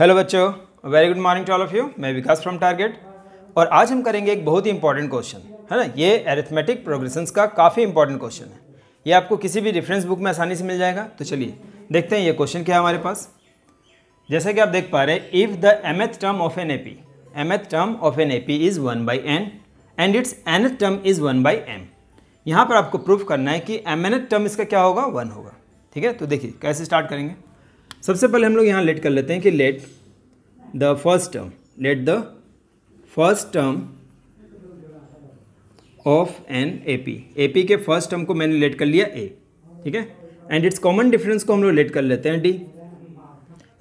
hello बच्चों very good morning to all of you मैं Vikas from target और आज हम करेंगे एक बहुत ही इंपॉर्टेंट क्वेश्चन है ना ये एरिथमेटिक प्रोग्रेशंस का काफ़ी इंपॉर्टेंट क्वेश्चन है ये आपको किसी भी रेफरेंस बुक में आसानी से मिल जाएगा तो चलिए देखते हैं ये क्वेश्चन क्या है हमारे पास जैसा कि आप देख पा रहे हैं if the mth term of an A P term of an A P is one by n and it's nth term is one by m यहाँ पर आपको प्रूफ करना है कि एम एन टर्म इसका क्या होगा वन होगा ठीक है तो देखिए कैसे स्टार्ट करेंगे सबसे पहले हम लोग यहाँ लेट कर लेते हैं कि let the first term let the first term of an AP AP के फर्स्ट टर्म को मैंने लेट कर लिया ए ठीक है एंड इट्स कॉमन डिफरेंस को हम लोग लेट कर लेते हैं डी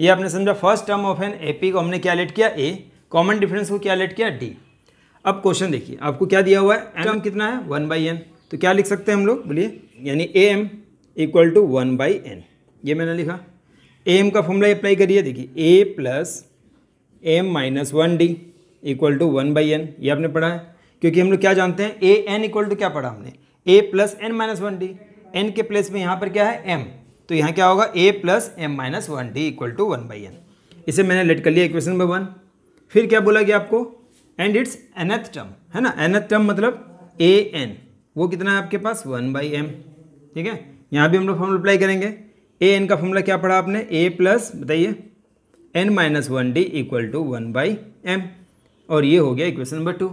ये आपने समझा first term of an AP को हमने क्या लेट किया ए कॉमन डिफरेंस को क्या लेट किया डी अब क्वेश्चन देखिए आपको क्या दिया हुआ है एम कितना है वन बाई एन तो क्या लिख सकते हैं हम लोग बोलिए यानी a m equal to one by n ये मैंने लिखा एम का फॉर्मूला अप्लाई करिए देखिए a plus m minus one d equal to one by n ये आपने पढ़ा है क्योंकि हम लोग क्या जानते हैं ए एन इक्वल टू क्या पढ़ा हमने a plus n minus one d n के प्लेस में यहाँ पर क्या है एम तो यहाँ क्या होगा a plus m minus one d equal to one by n इसे मैंने लेट कर लिया इक्वेशन नंबर वन फिर क्या बोला गया आपको एंड इट्स एनथ टर्म है ना एनथ टर्म मतलब ए एन वो कितना है आपके पास वन बाई एम ठीक है यहाँ भी हम लोग फॉर्मूला अप्लाई करेंगे ए एन का फॉर्मूला क्या पढ़ा आपने ए प्लस बताइए n minus one d equal to one by m और ये हो गया इक्वेशन नंबर टू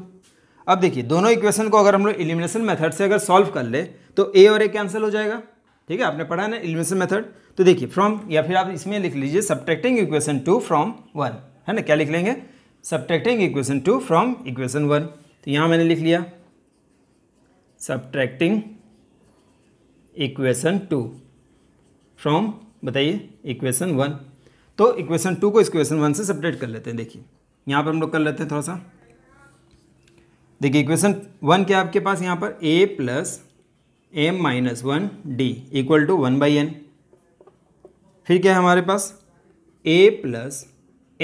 अब देखिए दोनों इक्वेशन को अगर हम लोग इलिमिनेशन मेथड से अगर सॉल्व कर ले तो ए और ए कैंसिल हो जाएगा ठीक है आपने पढ़ा ना इलिमिनेशन मेथड तो देखिए फ्रॉम या फिर आप इसमें लिख लीजिए subtracting equation two from one है ना क्या लिख लेंगे subtracting equation two from equation one तो यहाँ मैंने लिख लिया सब्ट्रैक्टिंग इक्वेशन टू फ्रॉम बताइए इक्वेशन वन तो इक्वेशन टू को इक्वेशन वन से सेपरेट कर लेते हैं देखिए यहाँ पर हम लोग कर लेते हैं थोड़ा सा देखिए इक्वेशन वन क्या आपके पास यहाँ पर a plus m minus one d equal to one by n फिर क्या है हमारे पास a plus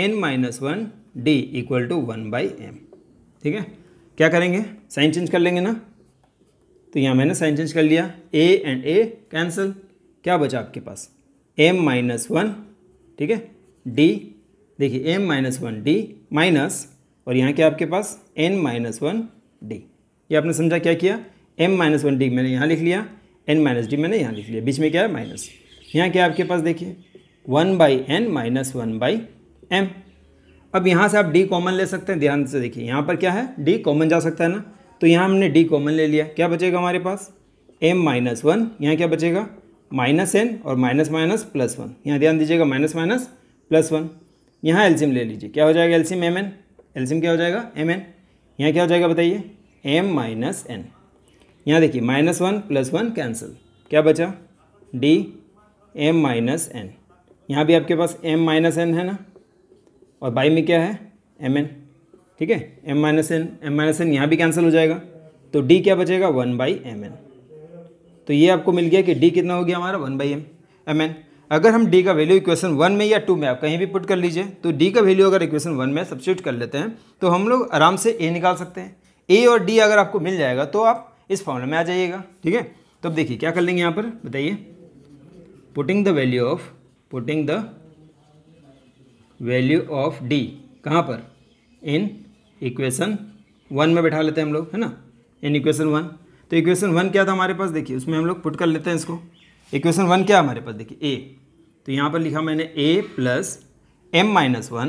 n minus one d equal to one by m ठीक है क्या करेंगे साइन चेंज कर लेंगे ना तो यहाँ मैंने साइन चेंज कर लिया ए एंड ए कैंसिल क्या बचा आपके पास एम माइनस वन ठीक है डी देखिए m minus one d minus और यहाँ क्या आपके पास एन माइनस वन डी ये आपने समझा क्या किया एम माइनस वन डी मैंने यहाँ लिख लिया एन माइनस डी मैंने यहाँ लिख लिया बीच में क्या है माइनस यहाँ क्या आपके पास देखिए one by n minus one by m अब यहाँ से आप डी कॉमन ले सकते हैं ध्यान से देखिए यहाँ पर क्या है डी कॉमन जा सकता है ना तो यहाँ हमने डी कॉमन ले लिया क्या बचेगा हमारे पास एम माइनस वन यहाँ क्या बचेगा माइनस एन और माइनस माइनस प्लस वन यहाँ ध्यान दीजिएगा माइनस माइनस प्लस वन यहाँ एल्सियम ले लीजिए क्या हो जाएगा एल्सियम एम एन एल्सियम क्या हो जाएगा एम एन यहाँ क्या हो जाएगा बताइए एम माइनस एन यहाँ देखिए minus one plus one cancel क्या बचा डी एम माइनस एन यहाँ भी आपके पास एम माइनस एन है ना और बाई में क्या है एम एन ठीक है m minus n m minus n यहाँ भी कैंसिल हो जाएगा तो डी क्या बचेगा वन बाई एम एन तो ये आपको मिल गया कि डी कितना हो गया हमारा one by m m n अगर हम डी का वैल्यू इक्वेशन वन में या टू में आप कहीं भी पुट कर लीजिए तो डी का वैल्यू अगर इक्वेशन वन में सब्सिट्यूट कर लेते हैं तो हम लोग आराम से ए निकाल सकते हैं ए और डी अगर आपको मिल जाएगा तो आप इस फॉर्मूले में आ जाइएगा ठीक है तो अब देखिए क्या कर लेंगे यहाँ पर बताइए putting the value of putting the value of d कहाँ पर इन इक्वेशन वन में बैठा लेते हैं हम लोग है ना इन इक्वेशन वन तो इक्वेशन वन क्या था हमारे पास देखिए उसमें हम लोग पुट कर लेते हैं इसको इक्वेशन वन क्या हमारे पास देखिए ए तो यहाँ पर लिखा मैंने a plus m minus one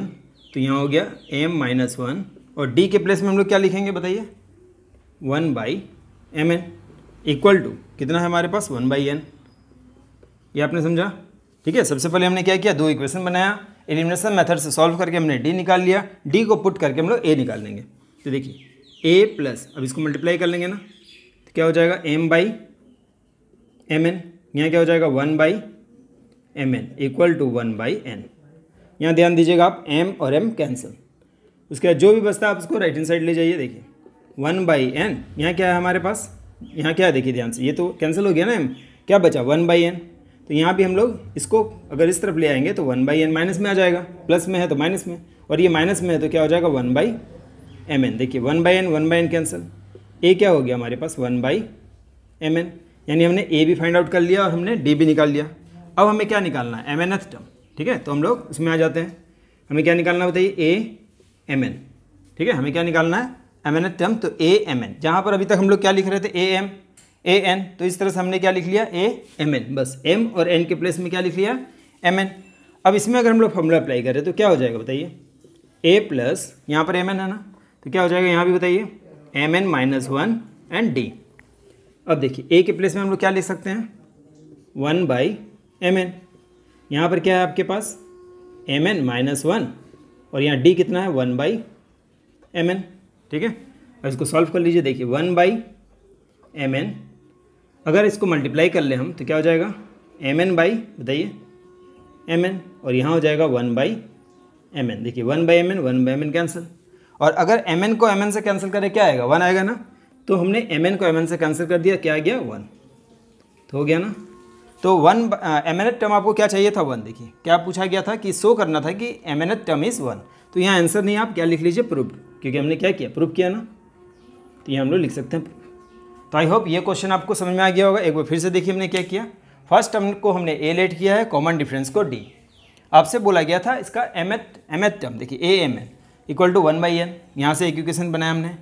तो यहाँ हो गया एम माइनस वन और डी के प्लेस में हम लोग क्या लिखेंगे बताइए one by m n equal to कितना है हमारे पास वन बाई एन ये आपने समझा ठीक है सबसे पहले हमने क्या किया दो इक्वेशन बनाया एलिमिनेशन मेथड से सॉल्व करके हमने डी निकाल लिया डी को पुट करके हम लोग ए निकाल लेंगे तो देखिए ए प्लस अब इसको मल्टीप्लाई कर लेंगे ना क्या हो जाएगा एम बाई एम एन यहाँ क्या हो जाएगा one by m n equal to one by n यहाँ ध्यान दीजिएगा आप एम और एम कैंसिल उसके बाद जो भी बचता है आप उसको राइट हैंड साइड ले जाइए देखिए वन बाई एन यहाँ क्या है हमारे पास यहाँ क्या है देखिए ध्यान से ये तो कैंसिल हो गया ना एम क्या बचा वन बाई एन तो यहाँ भी हम लोग इसको अगर इस तरफ ले आएंगे तो वन बाई एन माइनस में आ जाएगा प्लस में है तो माइनस में और ये माइनस में है तो क्या हो जाएगा वन बाई एम एन देखिए one by n one by n cancel a क्या हो गया हमारे पास वन बाई एम एन यानी हमने ए भी फाइंड आउट कर लिया और हमने डी भी निकाल लिया अब हमें क्या निकालना है एम एन एथ टर्म ठीक है तो हम लोग इसमें आ जाते हैं हमें क्या निकालना बताइए ए एम एन ठीक है हमें क्या निकालना है एम एन एथ टर्म तो ए एम एन जहाँ पर अभी तक हम लोग क्या लिख रहे थे ए एम ए एन तो इस तरह से हमने क्या लिख लिया ए एम एन बस एम और एन के प्लेस में क्या लिख लिया एम एन अब इसमें अगर हम लोग फॉर्मूला अप्लाई करें तो क्या हो जाएगा बताइए ए प्लस यहाँ पर एम एन है ना तो क्या हो जाएगा यहाँ भी बताइए m n minus one and d अब देखिए ए के प्लेस में हम लोग क्या लिख सकते हैं वन बाई एम एन यहाँ पर क्या है आपके पास एम एन माइनस वन और यहाँ डी कितना है वन बाई एम एन ठीक है अब इसको सॉल्व कर लीजिए देखिए वन बाई एम एन अगर इसको मल्टीप्लाई कर ले हम तो क्या हो जाएगा एम एन बाई बताइए एम एन और यहाँ हो जाएगा वन बाई एम एन देखिए one by m n one by m n cancel और अगर एम एन को एम एन से कैंसिल करें क्या आएगा वन आएगा ना तो हमने एम एन को एम एन से कैंसिल कर दिया क्या आ गया वन तो हो गया ना तो one m nth term आपको क्या चाहिए था वन देखिए क्या पूछा गया था कि शो करना था कि m nth term is one तो यहाँ आंसर नहीं आप क्या लिख लीजिए प्रूफ क्योंकि हमने क्या किया प्रूफ किया ना तो ये हम लोग लिख सकते हैं तो आई होप ये क्वेश्चन आपको समझ में आ गया होगा एक बार फिर से देखिए हमने क्या किया फर्स्ट टर्म को हमने ए लेट किया है कॉमन डिफरेंस को डी आपसे बोला गया था इसका एम एथ एम एथ टर्म देखिए a m n equal to one by n यहाँ से इक्वेशन बनाया हमने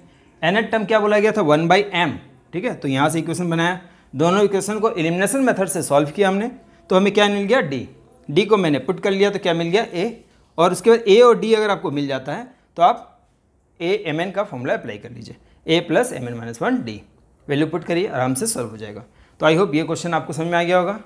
एन टर्म क्या बोला गया था वन बाई एम ठीक है तो यहाँ से इक्वेशन बनाया दोनों इक्वेशन को एलिमिनेशन मेथड से सॉल्व किया हमने तो हमें क्या मिल गया डी डी को मैंने पुट कर लिया तो क्या मिल गया ए और उसके बाद ए और डी अगर आपको मिल जाता है तो आप ए एम एन का फॉर्मूला अप्लाई कर लीजिए a plus m n minus one d value put करिए आराम से सॉल्व हो जाएगा तो आई होप ये क्वेश्चन आपको समझ में आ गया होगा